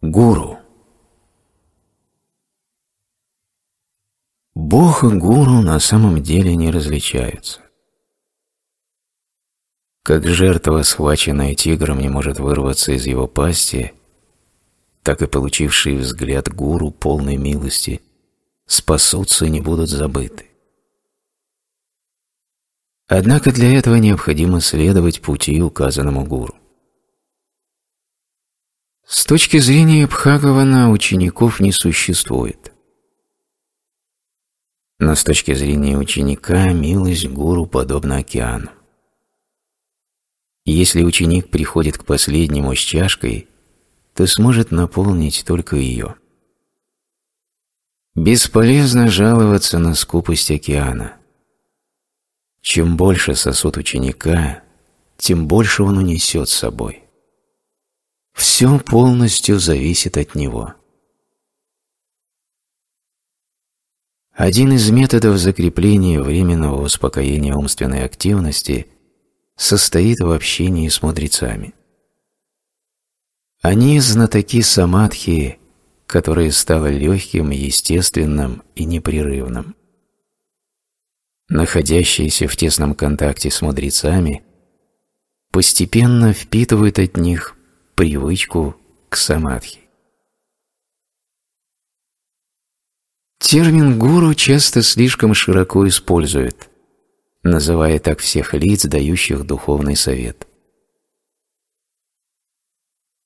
Гуру. Бог и гуру на самом деле не различаются. Как жертва, схваченная тигром, не может вырваться из его пасти, так и получивший взгляд гуру полной милости спасутся и не будут забыты. Однако для этого необходимо следовать пути, указанному гуру. С точки зрения Бхагавана учеников не существует. Но с точки зрения ученика милость гуру подобна океану. Если ученик приходит к последнему с чашкой, то сможет наполнить только ее. Бесполезно жаловаться на скупость океана. Чем больше сосуд ученика, тем больше он унесет с собой. Все полностью зависит от него. Один из методов закрепления временного успокоения умственной активности состоит в общении с мудрецами. Они знатоки самадхи, которое стало легким, естественным и непрерывным. Находящиеся в тесном контакте с мудрецами, постепенно впитывают от них привычку к самадхи. Термин «гуру» часто слишком широко используют, называя так всех лиц, дающих духовный совет.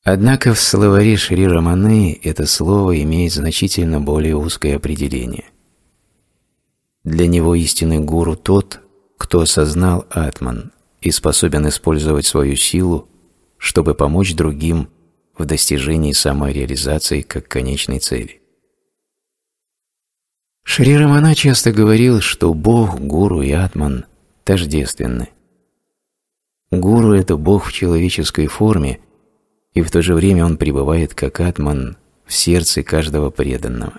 Однако в словаре Шри Раманы это слово имеет значительно более узкое определение. Для него истинный гуру тот, кто осознал атман и способен использовать свою силу чтобы помочь другим в достижении самореализации как конечной цели. Шри Рамана часто говорил, что Бог, Гуру и Атман тождественны. Гуру – это Бог в человеческой форме, и в то же время он пребывает как Атман в сердце каждого преданного.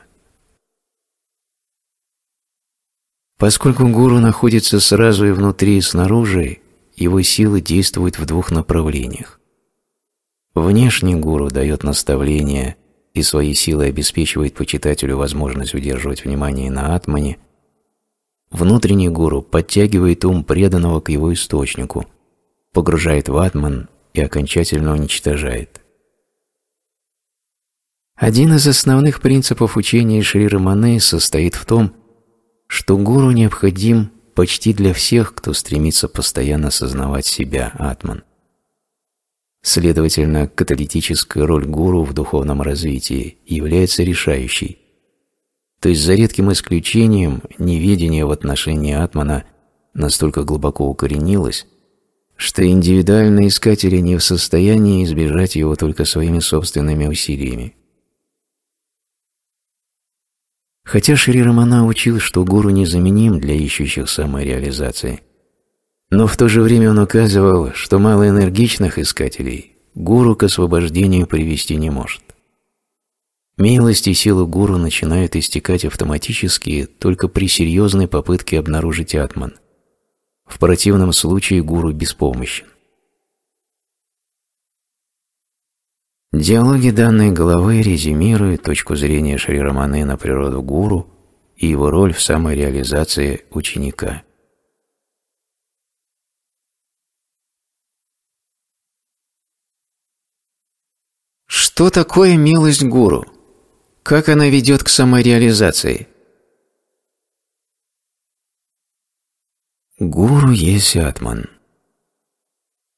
Поскольку гуру находится сразу и внутри, и снаружи, его силы действуют в двух направлениях. Внешний гуру дает наставления и своей силой обеспечивает почитателю возможность удерживать внимание на атмане. Внутренний гуру подтягивает ум преданного к его источнику, погружает в атман и окончательно уничтожает. Один из основных принципов учения Шри Раманы состоит в том, что гуру необходим почти для всех, кто стремится постоянно осознавать себя, атман. Следовательно, каталитическая роль гуру в духовном развитии является решающей. То есть за редким исключением неведение в отношении атмана настолько глубоко укоренилось, что индивидуальные искатели не в состоянии избежать его только своими собственными усилиями. Хотя Шри Рамана учил, что гуру незаменим для ищущих самореализации – но в то же время он указывал, что малоэнергичных искателей гуру к освобождению привести не может. Милость и сила гуру начинают истекать автоматически только при серьезной попытке обнаружить атман. В противном случае гуру беспомощен. Диалоги данной главы резюмируют точку зрения Шри Раманы на природу гуру и его роль в самореализации ученика – Что такое милость гуру? Как она ведет к самореализации? Гуру есть атман.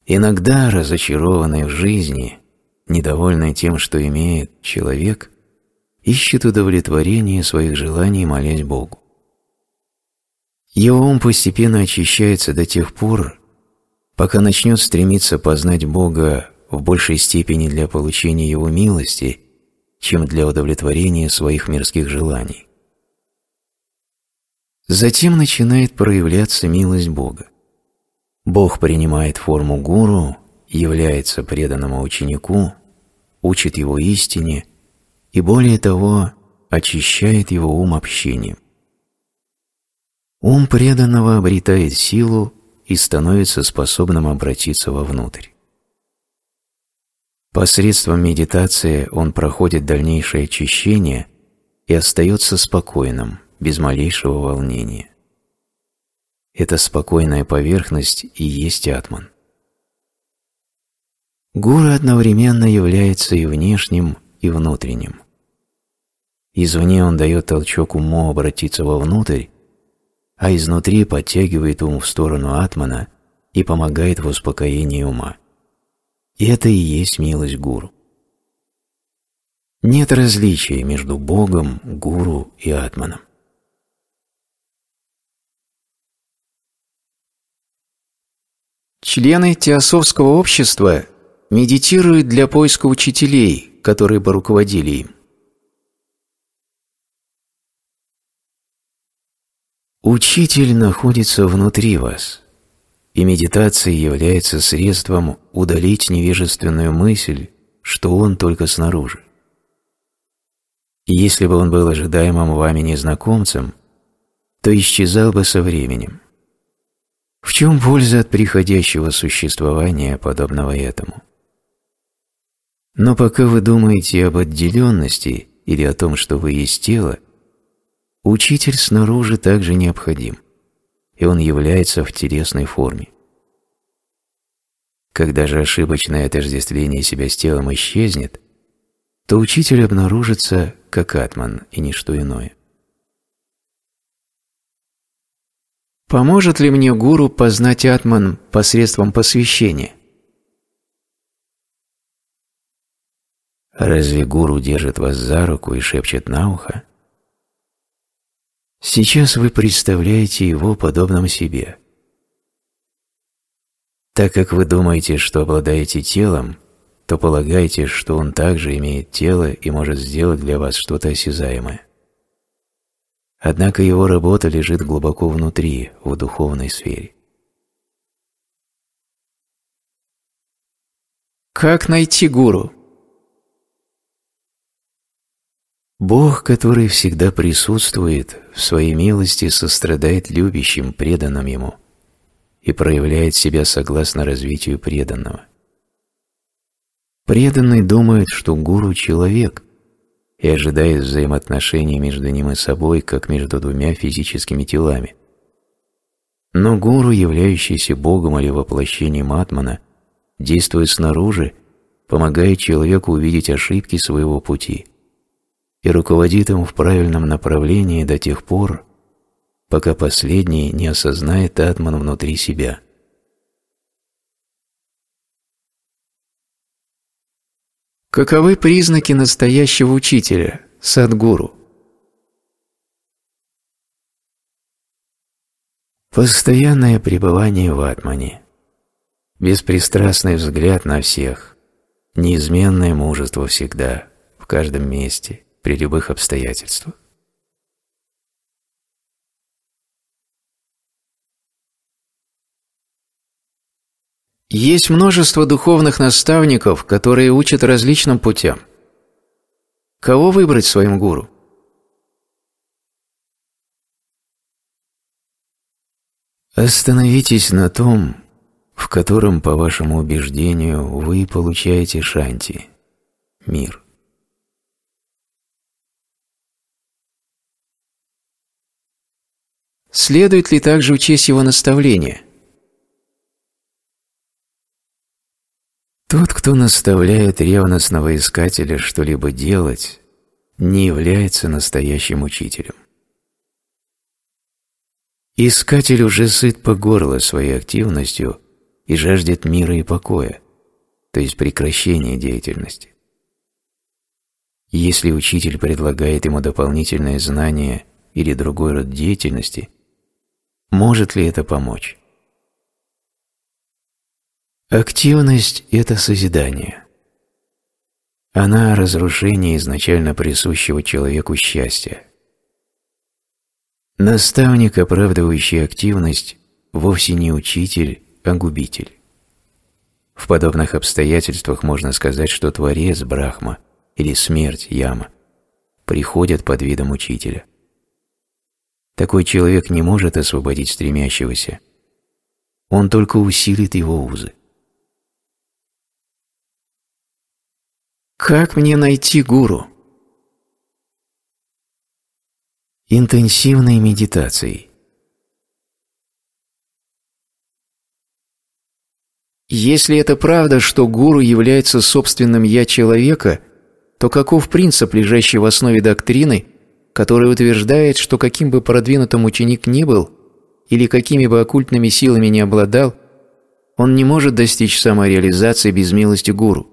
Иногда, разочарованный в жизни, недовольный тем, что имеет человек, ищет удовлетворение своих желаний молясь Богу. Его ум постепенно очищается до тех пор, пока начнет стремиться познать Бога в большей степени для получения Его милости, чем для удовлетворения своих мирских желаний. Затем начинает проявляться милость Бога. Бог принимает форму гуру, является преданному ученику, учит его истине и, более того, очищает его ум общением. Ум преданного обретает силу и становится способным обратиться вовнутрь. Посредством медитации он проходит дальнейшее очищение и остается спокойным, без малейшего волнения. Эта спокойная поверхность и есть атман. Гура одновременно является и внешним, и внутренним. Извне он дает толчок уму обратиться вовнутрь, а изнутри подтягивает ум в сторону атмана и помогает в успокоении ума. И это и есть милость гуру. Нет различия между Богом, гуру и атманом. Члены теософского общества медитируют для поиска учителей, которые бы руководили им. Учитель находится внутри вас и медитация является средством удалить невежественную мысль, что он только снаружи. если бы он был ожидаемым вами незнакомцем, то исчезал бы со временем. В чем польза от приходящего существования, подобного этому? Но пока вы думаете об отделенности или о том, что вы есть тело, учитель снаружи также необходим и он является в телесной форме. Когда же ошибочное отождествление себя с телом исчезнет, то учитель обнаружится как атман и ничто иное. Поможет ли мне гуру познать атман посредством посвящения? Разве гуру держит вас за руку и шепчет на ухо? Сейчас вы представляете его подобным себе. Так как вы думаете, что обладаете телом, то полагаете, что он также имеет тело и может сделать для вас что-то осязаемое. Однако его работа лежит глубоко внутри, в духовной сфере. Как найти гуру? Бог, который всегда присутствует, в своей милости сострадает любящим, преданным Ему и проявляет себя согласно развитию преданного. Преданный думает, что гуру – человек, и ожидает взаимоотношений между ним и собой, как между двумя физическими телами. Но гуру, являющийся Богом или воплощением Атмана, действует снаружи, помогая человеку увидеть ошибки своего пути – и руководит им в правильном направлении до тех пор, пока последний не осознает атман внутри себя. Каковы признаки настоящего учителя, садгуру? Постоянное пребывание в атмане, беспристрастный взгляд на всех, неизменное мужество всегда, в каждом месте, при любых обстоятельствах. Есть множество духовных наставников, которые учат различным путям. Кого выбрать своим гуру? Остановитесь на том, в котором, по вашему убеждению, вы получаете шанти – мир. Следует ли также учесть его наставление? Тот, кто наставляет ревностного искателя что-либо делать, не является настоящим учителем. Искатель уже сыт по горло своей активностью и жаждет мира и покоя, то есть прекращения деятельности. Если учитель предлагает ему дополнительные знания или другой род деятельности, может ли это помочь? Активность – это созидание. Она – разрушение изначально присущего человеку счастья. Наставник, оправдывающий активность, вовсе не учитель, а губитель. В подобных обстоятельствах можно сказать, что Творец Брахма или смерть Яма приходят под видом учителя – такой человек не может освободить стремящегося. Он только усилит его узы. Как мне найти гуру? Интенсивной медитацией. Если это правда, что гуру является собственным «я» человека, то каков принцип, лежащий в основе доктрины – который утверждает, что каким бы продвинутым ученик ни был, или какими бы оккультными силами ни обладал, он не может достичь самореализации без милости гуру.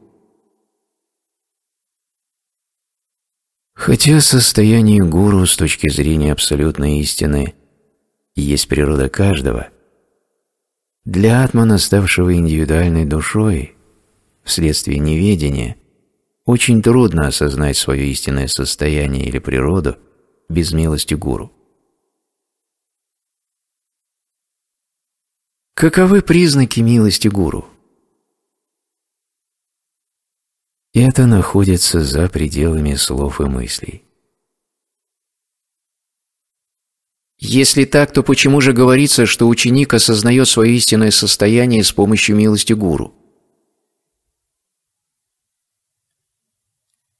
Хотя состояние гуру с точки зрения абсолютной истины есть природа каждого, для атмана, ставшего индивидуальной душой, вследствие неведения, очень трудно осознать свое истинное состояние или природу – без милости гуру. Каковы признаки милости гуру? Это находится за пределами слов и мыслей. Если так, то почему же говорится, что ученик осознает свое истинное состояние с помощью милости гуру?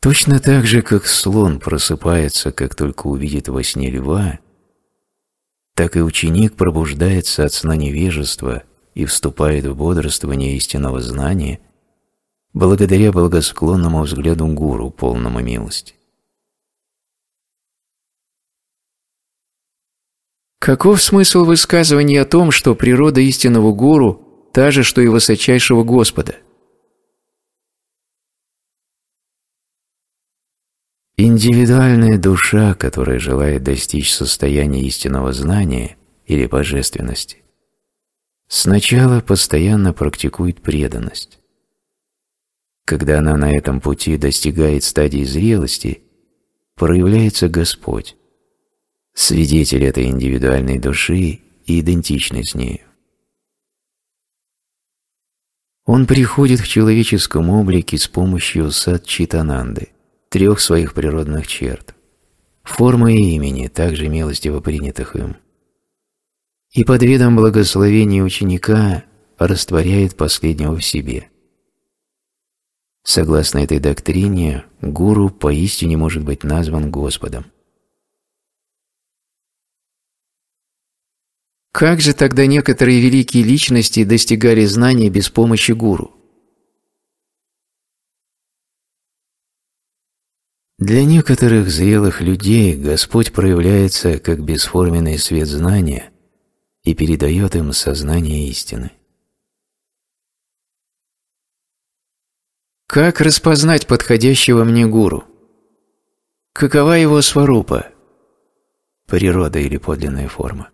Точно так же, как слон просыпается, как только увидит во сне льва, так и ученик пробуждается от сна невежества и вступает в бодрствование истинного знания благодаря благосклонному взгляду гуру, полному милости. Каков смысл высказывания о том, что природа истинного гуру та же, что и высочайшего Господа – Индивидуальная душа, которая желает достичь состояния истинного знания или божественности, сначала постоянно практикует преданность. Когда она на этом пути достигает стадии зрелости, проявляется Господь, свидетель этой индивидуальной души и идентичный с нею. Он приходит в человеческом облике с помощью сад-читананды, трех своих природных черт, формы и имени, также милостиво принятых им. И под видом благословения ученика растворяет последнего в себе. Согласно этой доктрине, гуру поистине может быть назван Господом. Как же тогда некоторые великие личности достигали знания без помощи гуру? Для некоторых зрелых людей Господь проявляется как бесформенный свет знания и передает им сознание истины. Как распознать подходящего мне гуру? Какова его сварупа? Природа или подлинная форма?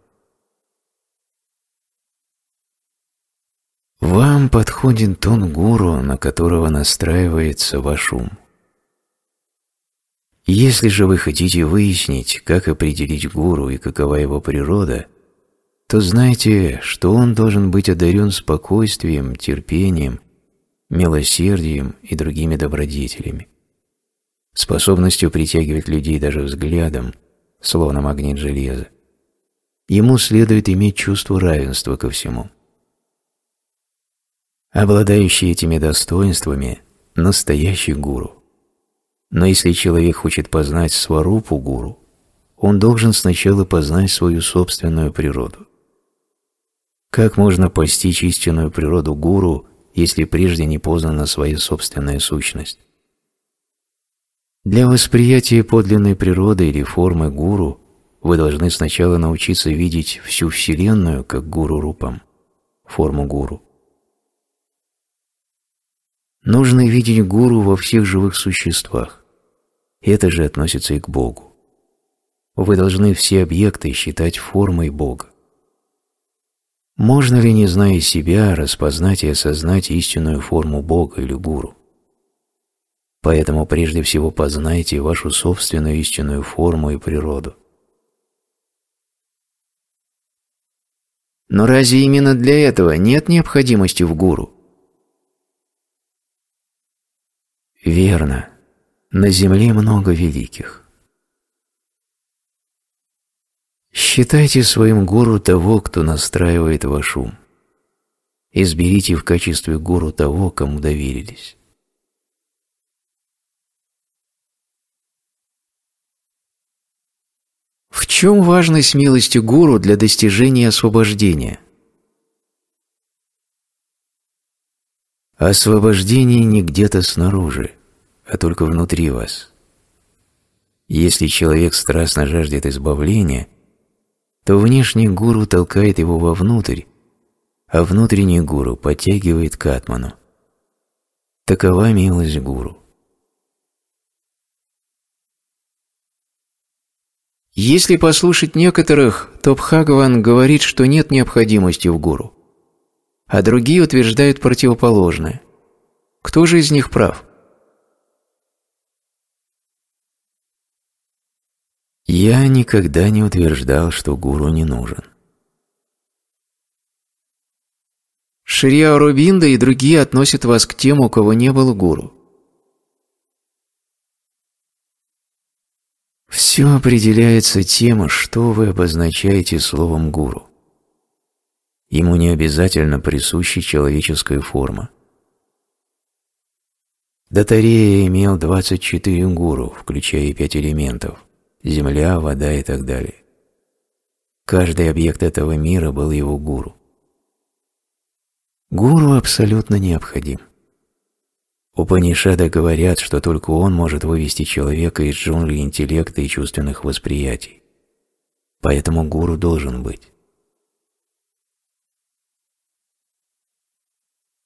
Вам подходит тон гуру, на которого настраивается ваш ум. Если же вы хотите выяснить, как определить гуру и какова его природа, то знайте, что он должен быть одарен спокойствием, терпением, милосердием и другими добродетелями, способностью притягивать людей даже взглядом, словно магнит железа. Ему следует иметь чувство равенства ко всему. Обладающий этими достоинствами – настоящий гуру. Но если человек хочет познать сварупу гуру, он должен сначала познать свою собственную природу. Как можно постичь истинную природу гуру, если прежде не познана своя собственная сущность? Для восприятия подлинной природы или формы гуру вы должны сначала научиться видеть всю Вселенную как гуру-рупам, форму гуру. Нужно видеть гуру во всех живых существах это же относится и к Богу. Вы должны все объекты считать формой Бога. Можно ли, не зная себя, распознать и осознать истинную форму Бога или Гуру? Поэтому прежде всего познайте вашу собственную истинную форму и природу. Но разве именно для этого нет необходимости в гуру? Верно. На земле много великих. Считайте своим гуру того, кто настраивает ваш ум. Изберите в качестве гуру того, кому доверились. В чем важность милости гуру для достижения освобождения? Освобождение не где-то снаружи а только внутри вас. Если человек страстно жаждет избавления, то внешний гуру толкает его вовнутрь, а внутренний гуру подтягивает к атману. Такова милость гуру. Если послушать некоторых, то Бхагаван говорит, что нет необходимости в гуру, а другие утверждают противоположное. Кто же из них прав? Я никогда не утверждал, что гуру не нужен. Ширья Рубинда и другие относят вас к тем, у кого не было гуру. Все определяется тем, что вы обозначаете словом «гуру». Ему не обязательно присуща человеческая форма. Датарея имел 24 гуру, включая пять элементов – земля, вода и так далее. Каждый объект этого мира был его гуру. Гуру абсолютно необходим. Упанишады говорят, что только он может вывести человека из джунглей интеллекта и чувственных восприятий. Поэтому гуру должен быть.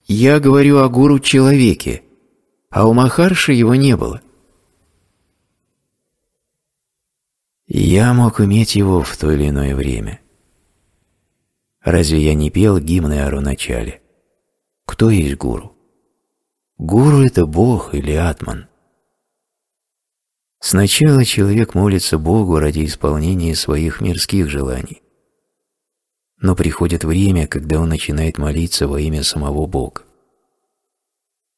Я говорю о гуру-человеке, а у Махарши его не было – Я мог иметь его в то или иное время. Разве я не пел гимны Ару начале? Кто есть гуру? Гуру – это Бог или Атман. Сначала человек молится Богу ради исполнения своих мирских желаний. Но приходит время, когда он начинает молиться во имя самого Бога.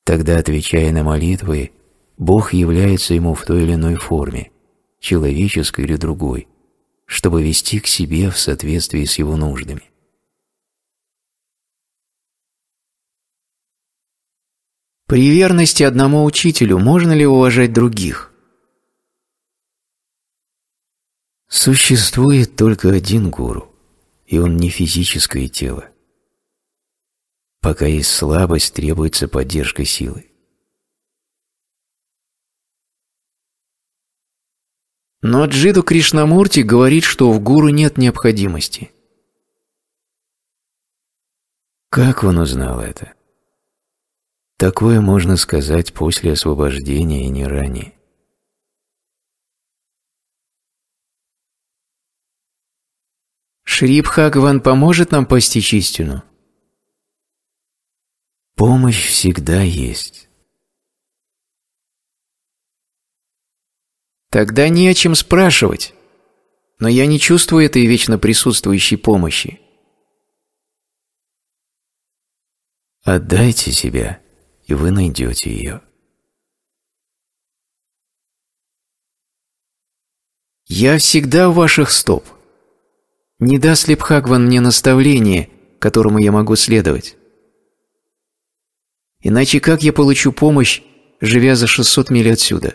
Тогда, отвечая на молитвы, Бог является ему в той или иной форме, человеческой или другой, чтобы вести к себе в соответствии с его нуждами. При верности одному учителю можно ли уважать других? Существует только один гуру, и он не физическое тело. Пока есть слабость, требуется поддержка силы. Но Джиду Кришнамурти говорит, что в гуру нет необходимости. Как он узнал это? Такое можно сказать после освобождения и не ранее. Шри Бхагаван поможет нам постичь истину? Помощь всегда есть. Тогда не о чем спрашивать. Но я не чувствую этой вечно присутствующей помощи. Отдайте себя, и вы найдете ее. Я всегда у ваших стоп. Не даст ли Бхагван мне наставление, которому я могу следовать? Иначе как я получу помощь, живя за 600 миль отсюда?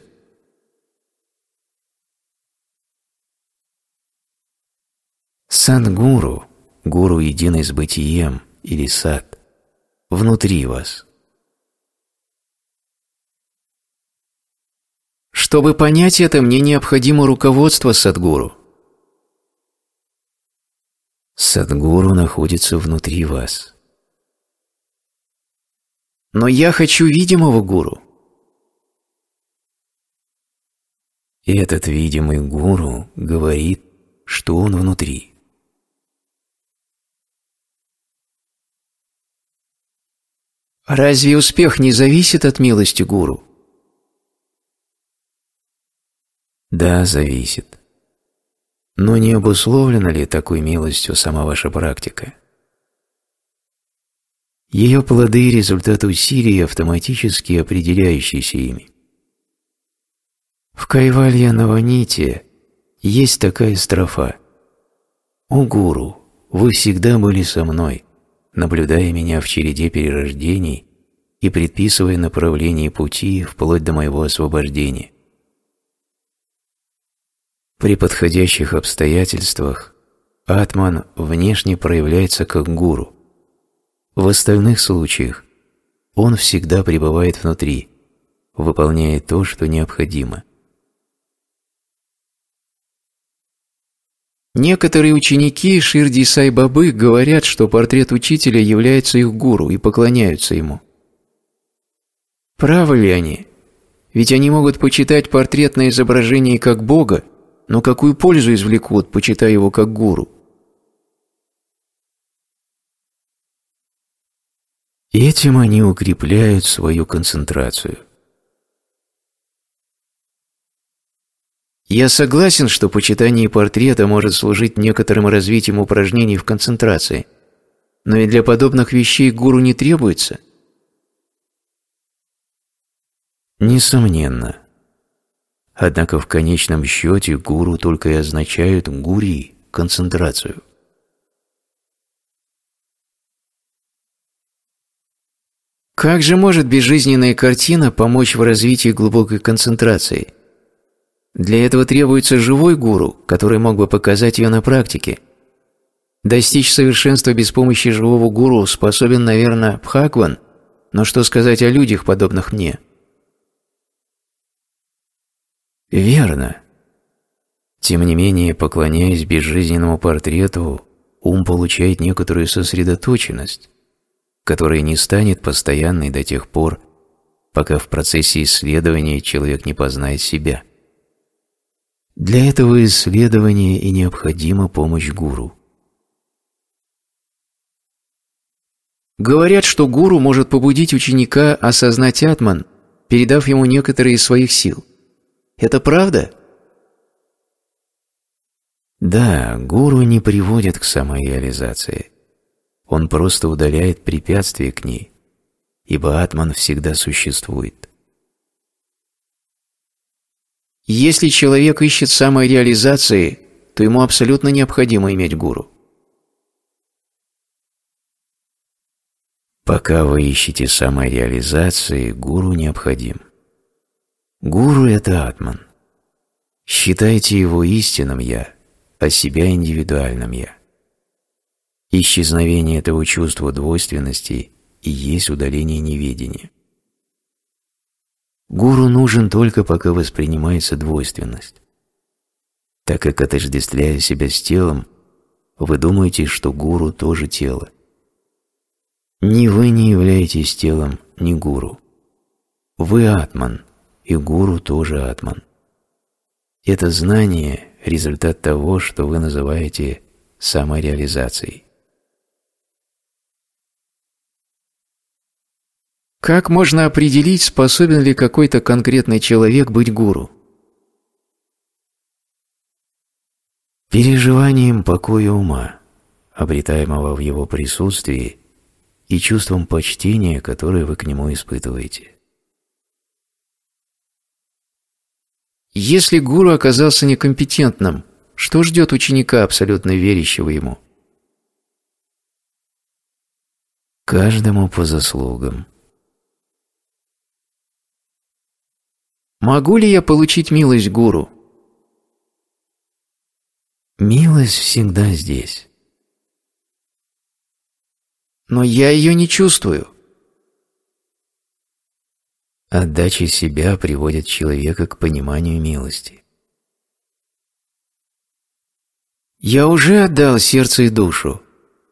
Сангуру, гуру единый с бытием или сад, внутри вас. Чтобы понять это, мне необходимо руководство Садгуру. Садгуру находится внутри вас. Но я хочу видимого гуру. этот видимый гуру говорит, что он внутри. Разве успех не зависит от милости гуру? Да, зависит. Но не обусловлена ли такой милостью сама ваша практика? Ее плоды – результаты усилий, автоматически определяющиеся ими. В Кайвалья Наваните есть такая строфа. «О, гуру, вы всегда были со мной, наблюдая меня в череде перерождений и предписывая направление пути вплоть до моего освобождения. При подходящих обстоятельствах Атман внешне проявляется как гуру. В остальных случаях он всегда пребывает внутри, выполняя то, что необходимо. Некоторые ученики Ширди сай говорят, что портрет учителя является их гуру и поклоняются ему. Правы ли они? Ведь они могут почитать портретное изображение как Бога, но какую пользу извлекут, почитая его как гуру? Этим они укрепляют свою концентрацию. Я согласен, что почитание портрета может служить некоторым развитием упражнений в концентрации, но и для подобных вещей гуру не требуется. Несомненно. Однако в конечном счете гуру только и означают гури – концентрацию. Как же может безжизненная картина помочь в развитии глубокой концентрации – для этого требуется живой гуру, который мог бы показать ее на практике. Достичь совершенства без помощи живого гуру способен, наверное, Пхакван, но что сказать о людях, подобных мне? Верно. Тем не менее, поклоняясь безжизненному портрету, ум получает некоторую сосредоточенность, которая не станет постоянной до тех пор, пока в процессе исследования человек не познает себя. Для этого исследования и необходима помощь гуру. Говорят, что гуру может побудить ученика осознать атман, передав ему некоторые из своих сил. Это правда? Да, гуру не приводит к самореализации. Он просто удаляет препятствия к ней, ибо атман всегда существует. Если человек ищет самореализации, то ему абсолютно необходимо иметь гуру. Пока вы ищете самореализации, гуру необходим. Гуру – это атман. Считайте его истинным «я», а себя индивидуальным «я». Исчезновение этого чувства двойственности и есть удаление неведения. Гуру нужен только пока воспринимается двойственность. Так как отождествляя себя с телом, вы думаете, что гуру тоже тело. Ни вы не являетесь телом, ни гуру. Вы атман, и гуру тоже атман. Это знание – результат того, что вы называете самореализацией. Как можно определить, способен ли какой-то конкретный человек быть гуру? Переживанием покоя ума, обретаемого в его присутствии, и чувством почтения, которое вы к нему испытываете. Если гуру оказался некомпетентным, что ждет ученика, абсолютно верящего ему? Каждому по заслугам – Могу ли я получить милость гуру? Милость всегда здесь. Но я ее не чувствую. Отдача себя приводит человека к пониманию милости. Я уже отдал сердце и душу.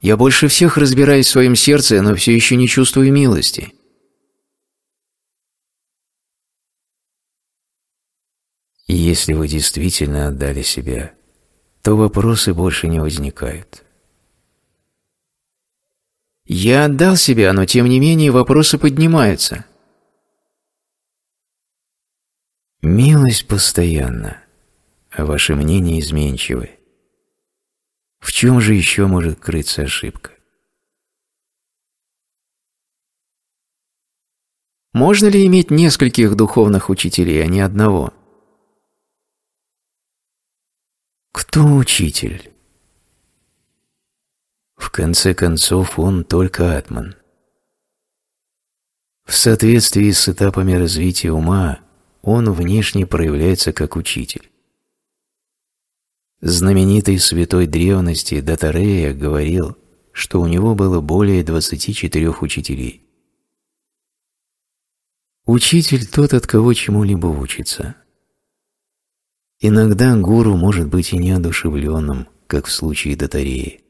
Я больше всех разбираюсь в своем сердце, но все еще не чувствую милости. И если вы действительно отдали себя, то вопросы больше не возникают. Я отдал себя, но тем не менее вопросы поднимаются. Милость постоянна, а ваши мнения изменчивы. В чем же еще может крыться ошибка? Можно ли иметь нескольких духовных учителей, а не одного? Кто учитель? В конце концов, он только атман. В соответствии с этапами развития ума, он внешне проявляется как учитель. Знаменитый святой древности Датарея говорил, что у него было более 24 учителей. Учитель тот, от кого чему-либо учится – Иногда гуру может быть и неодушевленным, как в случае Татареи.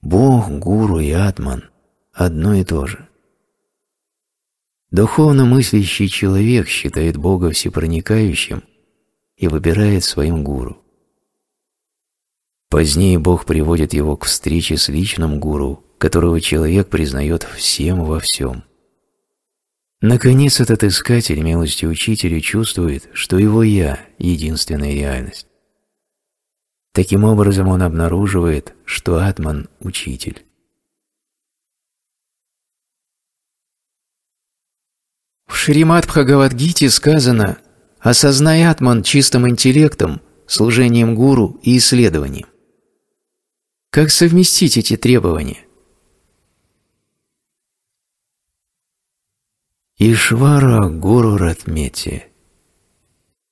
Бог, гуру и атман – одно и то же. Духовно мыслящий человек считает Бога всепроникающим и выбирает своим гуру. Позднее Бог приводит его к встрече с личным гуру, которого человек признает всем во всем – Наконец этот искатель милости учителя чувствует, что его «я» — единственная реальность. Таким образом он обнаруживает, что Атман — учитель. В Шримад Бхагавадгите сказано «Осознай Атман чистым интеллектом, служением гуру и исследованием». Как совместить эти требования – Ишвара Гуру Ратмети.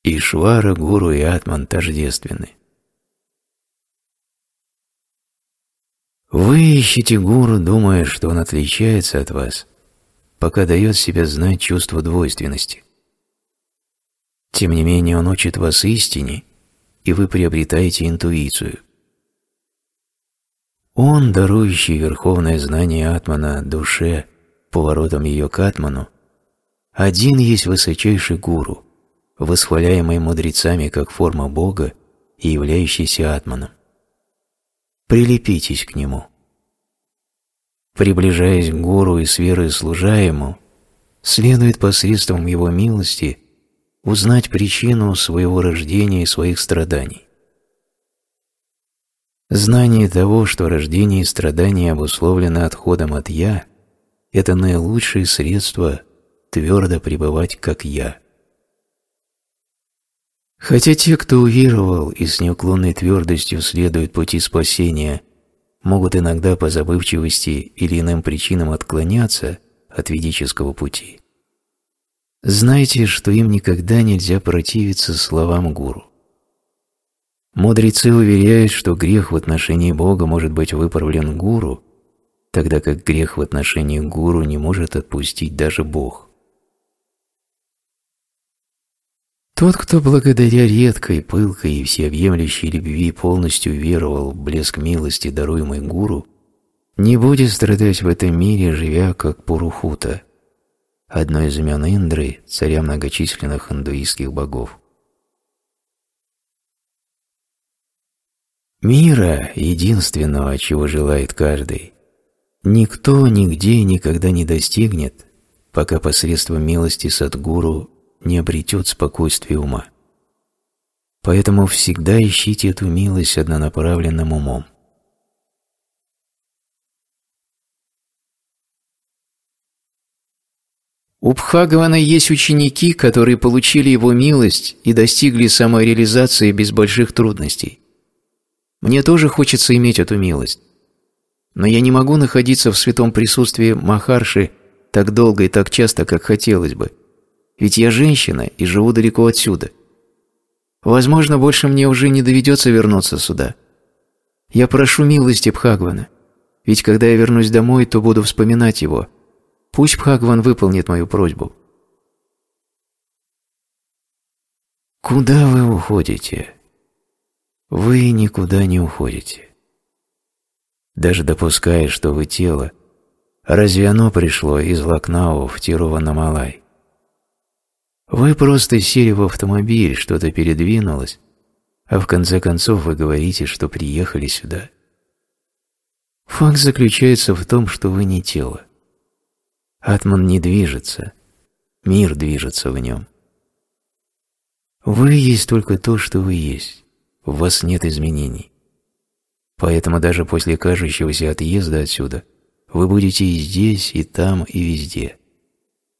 Ишвара Гуру и Атман тождественны. Вы ищете гуру, думая, что он отличается от вас, пока дает себя знать чувство двойственности. Тем не менее, он учит вас истине, и вы приобретаете интуицию. Он, дарующий верховное знание Атмана душе поворотом ее к Атману, один есть высочайший гуру, восхваляемый мудрецами как форма Бога и являющийся атманом. Прилепитесь к нему. Приближаясь к гуру и с верой служа ему, следует посредством его милости узнать причину своего рождения и своих страданий. Знание того, что рождение и страдания обусловлено отходом от «я», это наилучшее средство твердо пребывать, как я. Хотя те, кто уверовал и с неуклонной твердостью следует пути спасения, могут иногда по забывчивости или иным причинам отклоняться от ведического пути, знайте, что им никогда нельзя противиться словам гуру. Мудрецы уверяют, что грех в отношении Бога может быть выправлен гуру, тогда как грех в отношении гуру не может отпустить даже Бог. Тот, кто благодаря редкой, пылкой и всеобъемлющей любви полностью веровал в блеск милости, даруемой гуру, не будет страдать в этом мире, живя как Пурухута, одно из имен Индры, царя многочисленных индуистских богов. Мира, единственного, чего желает каждый, никто нигде никогда не достигнет, пока посредством милости Садгуру не обретет спокойствие ума. Поэтому всегда ищите эту милость однонаправленным умом. У Бхагавана есть ученики, которые получили его милость и достигли самореализации без больших трудностей. Мне тоже хочется иметь эту милость. Но я не могу находиться в святом присутствии Махарши так долго и так часто, как хотелось бы – ведь я женщина и живу далеко отсюда. Возможно, больше мне уже не доведется вернуться сюда. Я прошу милости Пхагвана. Ведь когда я вернусь домой, то буду вспоминать его. Пусть Пхагван выполнит мою просьбу. Куда вы уходите? Вы никуда не уходите. Даже допуская, что вы тело, разве оно пришло из Лакнау в Тируванамалай? Вы просто сели в автомобиль, что-то передвинулось, а в конце концов вы говорите, что приехали сюда. Факт заключается в том, что вы не тело. Атман не движется, мир движется в нем. Вы есть только то, что вы есть, в вас нет изменений. Поэтому даже после кажущегося отъезда отсюда вы будете и здесь, и там, и везде.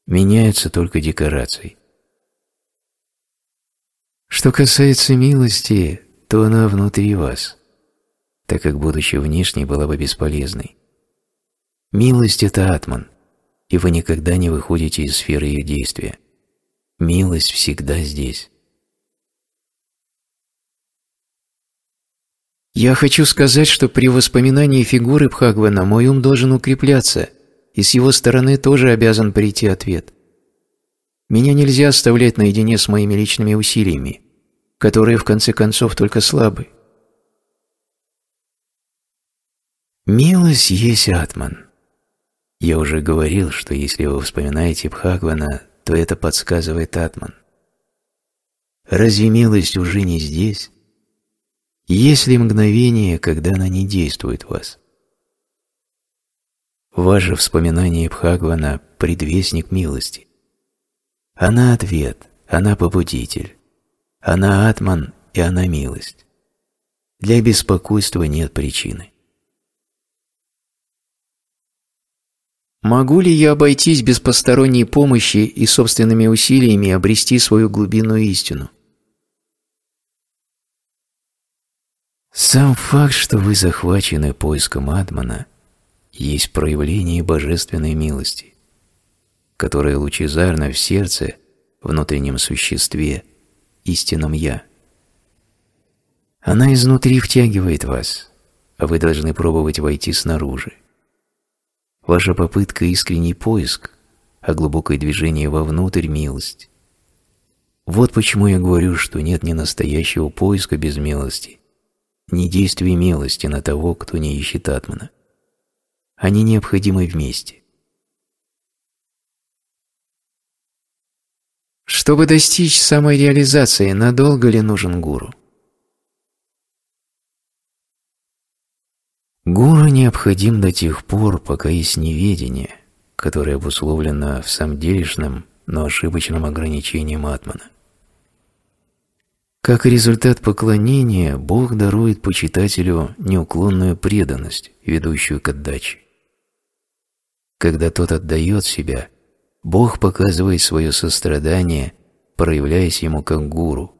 Меняются только декорации. Что касается милости, то она внутри вас, так как, будучи внешней, была бы бесполезной. Милость – это атман, и вы никогда не выходите из сферы ее действия. Милость всегда здесь. Я хочу сказать, что при воспоминании фигуры Бхагвана мой ум должен укрепляться, и с его стороны тоже обязан прийти ответ – меня нельзя оставлять наедине с моими личными усилиями, которые в конце концов только слабы. Милость есть атман. Я уже говорил, что если вы вспоминаете Бхагвана, то это подсказывает атман. Разве милость уже не здесь? Есть ли мгновение, когда она не действует в вас? Ваше вспоминание Бхагвана – предвестник милости. Она – ответ, она – побудитель. Она – атман и она – милость. Для беспокойства нет причины. Могу ли я обойтись без посторонней помощи и собственными усилиями обрести свою глубинную истину? Сам факт, что вы захвачены поиском Атмана, есть проявление божественной милости которое лучезарно в сердце, внутреннем существе, истинном «я». Она изнутри втягивает вас, а вы должны пробовать войти снаружи. Ваша попытка – искренний поиск, а глубокое движение вовнутрь – милость. Вот почему я говорю, что нет ни настоящего поиска без милости, ни действий милости на того, кто не ищет Атмана. Они необходимы вместе. Чтобы достичь самой реализации, надолго ли нужен гуру? Гуру необходим до тех пор, пока есть неведение, которое обусловлено в самделишном, но ошибочном ограничении Матмана. Как результат поклонения, Бог дарует почитателю неуклонную преданность, ведущую к отдаче. Когда тот отдает себя, Бог показывает свое сострадание, проявляясь ему как гуру.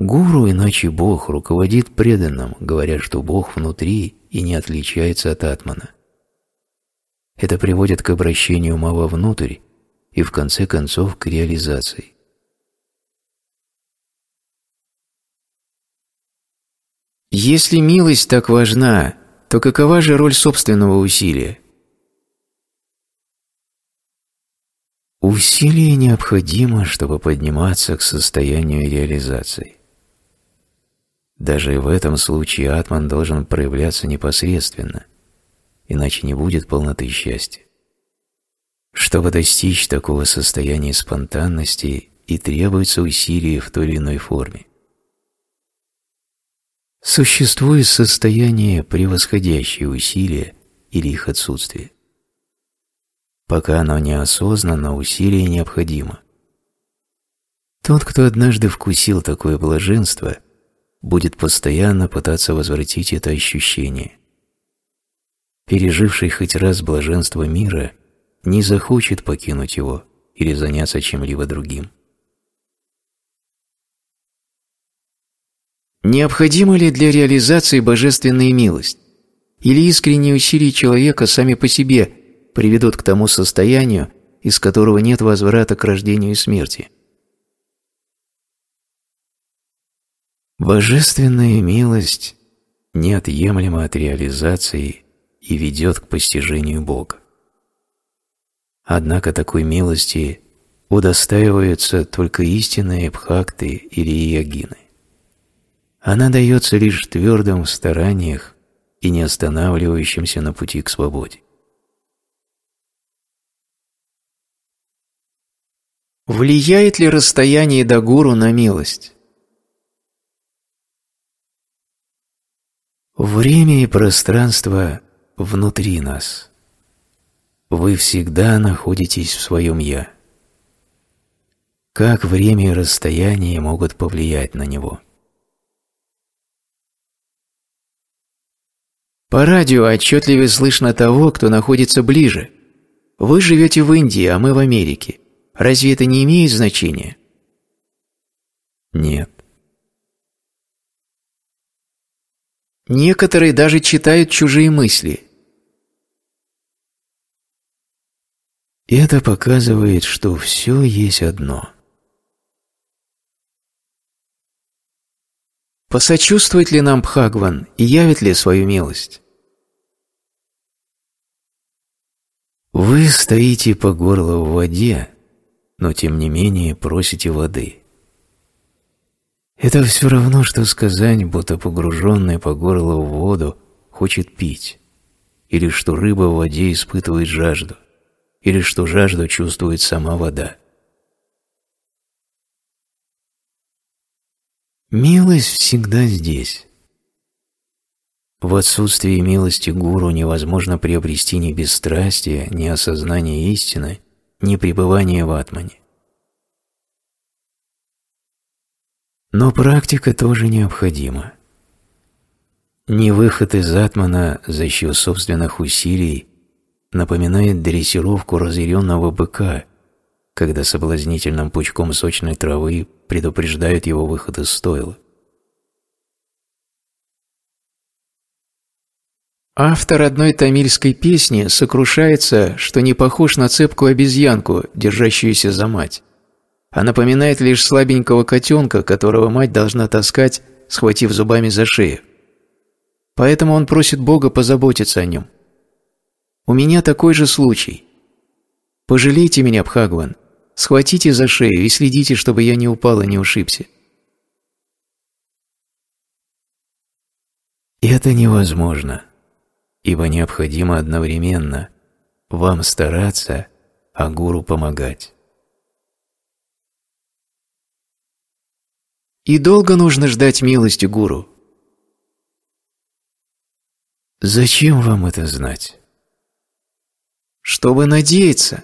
Гуру, иначе Бог, руководит преданным, говоря, что Бог внутри и не отличается от атмана. Это приводит к обращению ума вовнутрь и в конце концов к реализации. Если милость так важна, то какова же роль собственного усилия? Усилие необходимо, чтобы подниматься к состоянию реализации. Даже в этом случае атман должен проявляться непосредственно, иначе не будет полноты счастья. Чтобы достичь такого состояния спонтанности и требуется усилие в той или иной форме. Существует состояние, превосходящее усилия или их отсутствие. Пока оно не осознанно, усилие необходимо. Тот, кто однажды вкусил такое блаженство, будет постоянно пытаться возвратить это ощущение. Переживший хоть раз блаженство мира не захочет покинуть его или заняться чем-либо другим. Необходима ли для реализации божественная милость? Или искренние усилия человека сами по себе приведут к тому состоянию, из которого нет возврата к рождению и смерти. Божественная милость неотъемлема от реализации и ведет к постижению Бога. Однако такой милости удостаиваются только истинные бхакты или йогины. Она дается лишь твердым в стараниях и не останавливающимся на пути к свободе. Влияет ли расстояние до гуру на милость? Время и пространство внутри нас. Вы всегда находитесь в своем «я». Как время и расстояние могут повлиять на него? По радио отчетливее слышно того, кто находится ближе. Вы живете в Индии, а мы в Америке – Разве это не имеет значения? Нет. Некоторые даже читают чужие мысли. Это показывает, что все есть одно. Посочувствует ли нам Бхагван и явит ли свою милость? Вы стоите по горло в воде, но тем не менее просите воды. Это все равно, что сказать, будто погруженный по горло в воду хочет пить, или что рыба в воде испытывает жажду, или что жажду чувствует сама вода. Милость всегда здесь. В отсутствии милости гуру невозможно приобрести ни бесстрастие, ни осознание истины, непребывание в атмане. Но практика тоже необходима. Не выход из атмана за счет собственных усилий напоминает дрессировку разъяренного быка, когда соблазнительным пучком сочной травы предупреждают его выход из стойла. Автор одной тамильской песни сокрушается, что не похож на цепку обезьянку, держащуюся за мать, а напоминает лишь слабенького котенка, которого мать должна таскать, схватив зубами за шею. Поэтому он просит Бога позаботиться о нем. У меня такой же случай. Пожалейте меня, Бхагван, схватите за шею и следите, чтобы я не упал и не ушибся. Это невозможно ибо необходимо одновременно вам стараться, а гуру помогать. И долго нужно ждать милости гуру? Зачем вам это знать? Чтобы надеяться.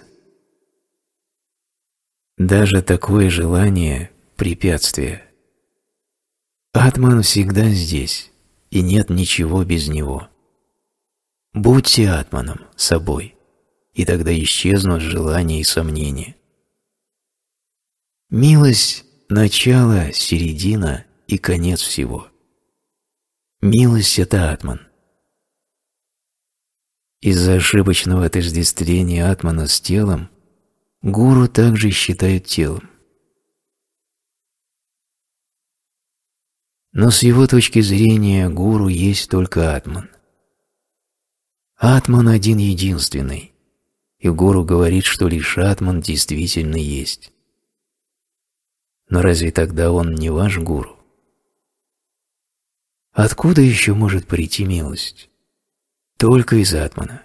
Даже такое желание – препятствие. Атман всегда здесь, и нет ничего без него. Будьте атманом, собой, и тогда исчезнут желания и сомнения. Милость – начало, середина и конец всего. Милость – это атман. Из-за ошибочного отождествления атмана с телом гуру также считает телом. Но с его точки зрения гуру есть только атман. Атман один единственный, и гуру говорит, что лишь Атман действительно есть. Но разве тогда он не ваш гуру? Откуда еще может прийти милость? Только из Атмана.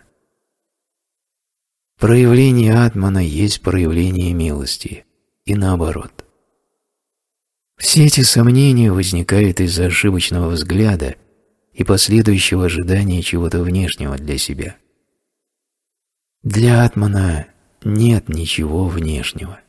Проявление Атмана есть проявление милости, и наоборот. Все эти сомнения возникают из-за ошибочного взгляда – и последующего ожидания чего-то внешнего для себя. Для атмана нет ничего внешнего.